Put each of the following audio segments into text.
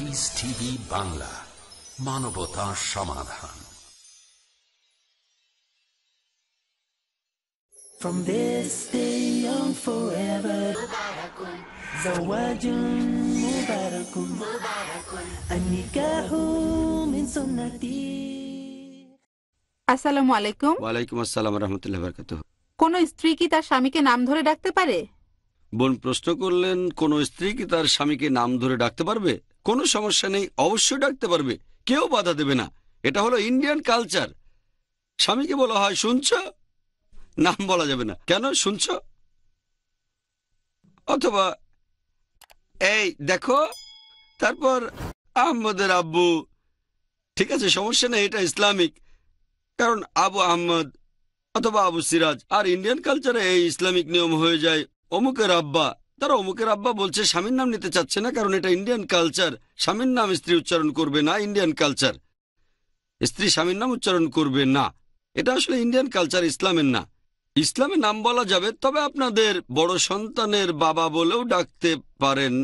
piece TV Bangla মানবতা সমাধান From this day on forever زواج مبارك النكاح من سنتي আসসালামু আলাইকুম ওয়ালাইকুম আসসালাম রহমতুল্লাহ বারকাতুহ কোন স্ত্রী কি তার স্বামীকে নাম ধরে ডাকতে পারে বোন প্রশ্ন করলেন কোনো স্ত্রী কি তার স্বামীকে নাম ধরে ডাকতে পারবে কোনো সমস্যা নেই অবশ্যই ডাকতে পারবে কেউ বাধা দেবে না এটা হলো ইন্ডিয়ান কালচার স্বামীকে বলা হয় শুনছ নাম বলা যাবে না কেন শুনছ অথবা এই দেখো তারপর আহমদের আব্বু ঠিক আছে সমস্যা নেই এটা ইসলামিক কারণ আবু আহমদ অথবা আবু সিরাজ আর ইন্ডিয়ান কালচারে এই ইসলামিক নিয়ম হয়ে যায় অমুকের আব্বা তারা অমুকের আব্বা বলছে স্বামীর নাম নিতে চাচ্ছে না কারণ এটা ইন্ডিয়ান কালচার স্বামীর নাম স্ত্রী উচ্চারণ করবে না ইন্ডিয়ান কালচার স্ত্রী স্বামীর নাম উচ্চারণ করবে না এটা আসলে ইন্ডিয়ান কালচার ইসলামের না ইসলামে নাম বলা যাবে তবে আপনাদের বড় সন্তানের বাবা বলেও ডাকতে পারেন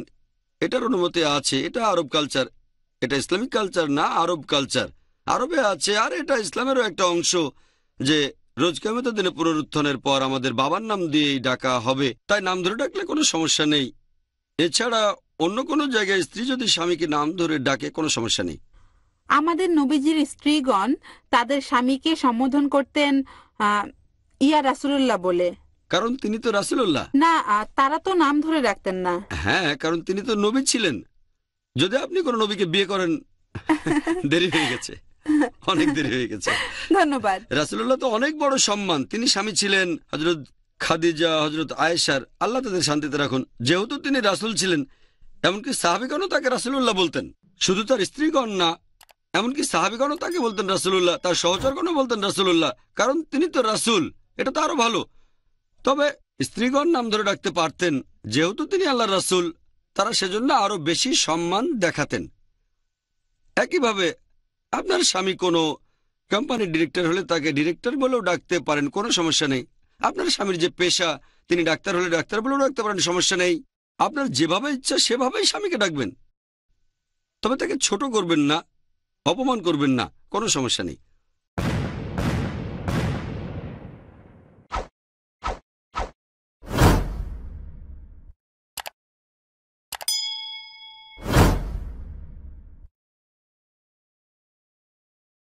এটার অনুমতি আছে এটা আরব কালচার এটা ইসলামিক কালচার না আরব কালচার আরবে আছে আর এটা ইসলামেরও একটা অংশ যে রোজকামেতা দিনে পুনরুত্থানের পর আমাদের বাবার নাম দিয়েই ডাকা হবে তাই নাম ধরে ডাকলে কোনো সমস্যা নেই এছাড়া অন্য কোনো জায়গায় স্ত্রী যদি স্বামীকে নাম ধরে ডাকে কোনো সমস্যা নেই আমাদের নবীজির স্ত্রীগণ তাদের স্বামীকে সম্বোধন করতেন ইয়া রাসুল্লাহ বলে কারণ তিনি তো রাসুল্লাহ না তারা তো নাম ধরে রাখতেন না হ্যাঁ কারণ তিনি তো নবী ছিলেন যদি আপনি কোনো নবীকে বিয়ে করেন দেরি হয়ে গেছে অনেক দেরি হয়ে গেছে ধন্যবাদ রাসুল্লাহ তো অনেক বড় সম্মান তিনি স্বামী ছিলেন হজরত খাদিজা হজরত আয়েশার আল্লাহ তাদের শান্তিতে রাখুন যেহেতু তিনি রাসুল ছিলেন এমনকি সাহাবিগণও তাকে রাসুল্লাহ বলতেন শুধু তার স্ত্রীগণ না এমনকি সাহাবিগণও তাকে বলতেন রাসুল্লাহ তার সহচরগণও বলতেন রাসুল্লাহ কারণ তিনি তো রাসুল এটা তো আরো ভালো তবে স্ত্রীগণ নাম ধরে ডাকতে পারতেন যেহেতু তিনি আল্লাহ রাসুল তারা সেজন্য আরো বেশি সম্মান দেখাতেন একইভাবে আপনার স্বামী কোনো কোম্পানির ডিরেক্টর হলে তাকে ডিরেক্টর বলেও ডাকতে পারেন কোনো সমস্যা নেই আপনার স্বামীর যে পেশা তিনি ডাক্তার হলে ডাক্তার বলেও ডাকতে পারেন সমস্যা নেই আপনার যেভাবে ইচ্ছা সেভাবেই স্বামীকে ডাকবেন তবে তাকে ছোট করবেন না অপমান করবেন না কোনো সমস্যা নেই